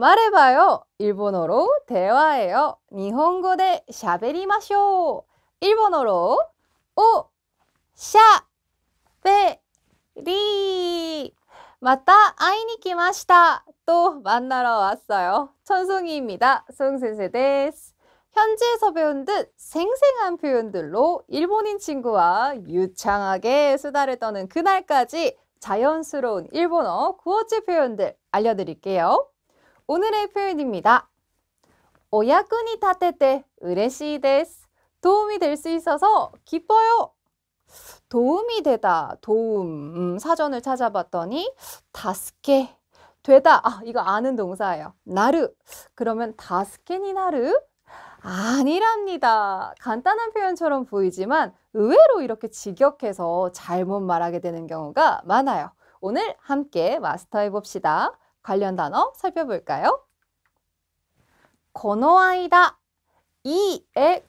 말해봐요. 일본어로 대화해요. 일혼고대 샤베리마쇼. 일본어로 오, 샤, 베, 리. 맞다, 아이니키마시다. 또 만나러 왔어요. 천송이입니다. 송센세데스. 현지에서 배운 듯 생생한 표현들로 일본인 친구와 유창하게 수다를 떠는 그날까지 자연스러운 일본어 구어체 표현들 알려드릴게요. 오늘의 표현입니다. 오야쿠니 타테테 으레시데스. 도움이 될 수 있어서 기뻐요. 도움이 되다, 도움 음, 사전을 찾아봤더니 다스케 되다. 아, 이거 아는 동사예요. 나르. 그러면 다스케니 나르? 아니랍니다. 간단한 표현처럼 보이지만 의외로 이렇게 직역해서 잘못 말하게 되는 경우가 많아요. 오늘 함께 마스터해 봅시다. 관련 단어 살펴볼까요? 고노아이다. 이의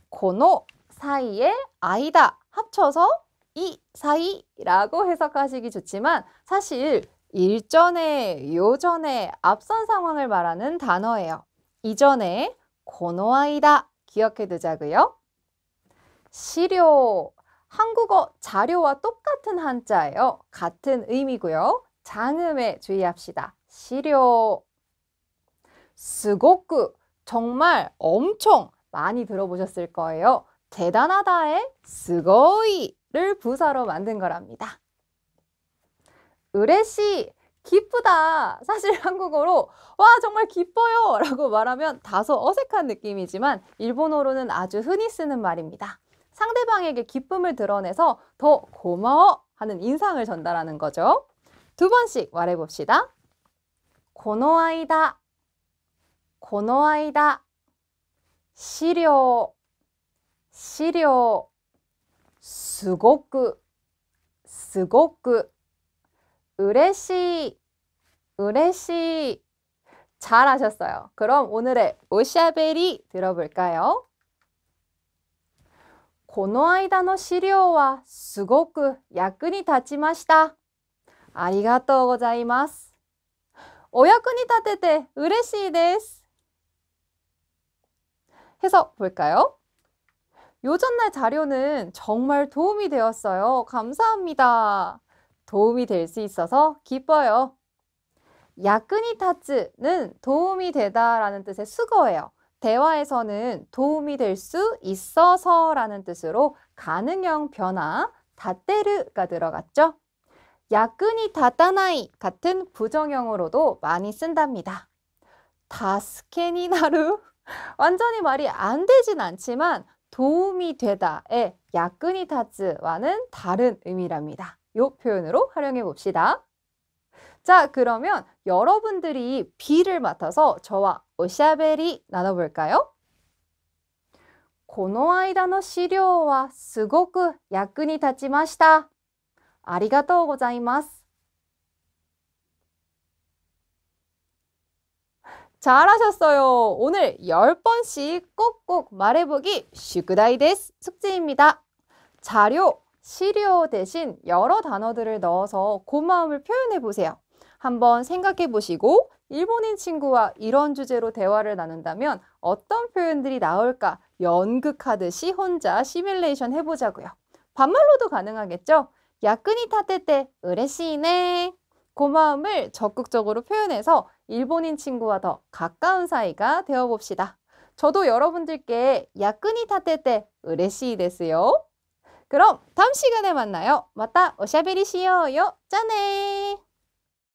사이의 아이다. 합쳐서 이 사이라고 해석하시기 좋지만 사실 일전에, 요전에, 앞선 상황을 말하는 단어예요. 이전에 고노아 기억해두자고요. 시료, 한국어 자료와 똑같은 한자예요. 같은 의미고요. 장음에 주의합시다. 시료. 스고크 정말 엄청 많이 들어보셨을 거예요. 대단하다의 스고이를 부사로 만든 거랍니다. 으레시 기쁘다. 사실 한국어로 와 정말 기뻐요 라고 말하면 다소 어색한 느낌이지만 일본어로는 아주 흔히 쓰는 말입니다. 상대방에게 기쁨을 드러내서 더 고마워 하는 인상을 전달하는 거죠. 두 번씩 말해봅시다. この間、この間、資料、資料、すごく、すごく、嬉しい、嬉しい。잘하셨어 요。 그럼오늘의오샤베리들어볼까요この間の資料はすごく役に立ちました。ありがとうございます。 お役に立てて嬉しいです。해서 볼까요? 요전날 자료는 정말 도움이 되었어요. 감사합니다. 도움이 될 수 있어서 기뻐요. 야근이 타츠는 도움이 되다라는 뜻의 수거예요. 대화에서는 도움이 될 수 있어서라는 뜻으로 가능형 변화 다떼르가 들어갔죠. 야근이 다다나이 같은 부정형으로도 많이 쓴답니다. 다스케니 나루 완전히 말이 안 되진 않지만 도움이 되다의 야근이 다즈와는 다른 의미랍니다. 이 표현으로 활용해 봅시다. 자, 그러면 여러분들이 B를 맡아서 저와 오샤벨이 나눠볼까요? この間の資料はすごく役に立ちました。ありがとうございます。 잘하셨어요. 오늘 10번씩 꼭꼭 말해보기 슈크다이데스 숙제입니다. 자료, 시료 대신 여러 단어들을 넣어서 고마움을 표현해보세요. 한번 생각해보시고 일본인 친구와 이런 주제로 대화를 나눈다면 어떤 표현들이 나올까 연극하듯이 혼자 시뮬레이션 해보자고요. 반말로도 가능하겠죠? 야끈이 타테테 으레시네 고마움을 적극적으로 표현해서 일본인 친구와 더 가까운 사이가 되어봅시다. 저도 여러분들께 야끈이 타테테 으레시 데스요. 그럼 다음 시간에 만나요. 맞다 오샤베리 시요요. 짜네.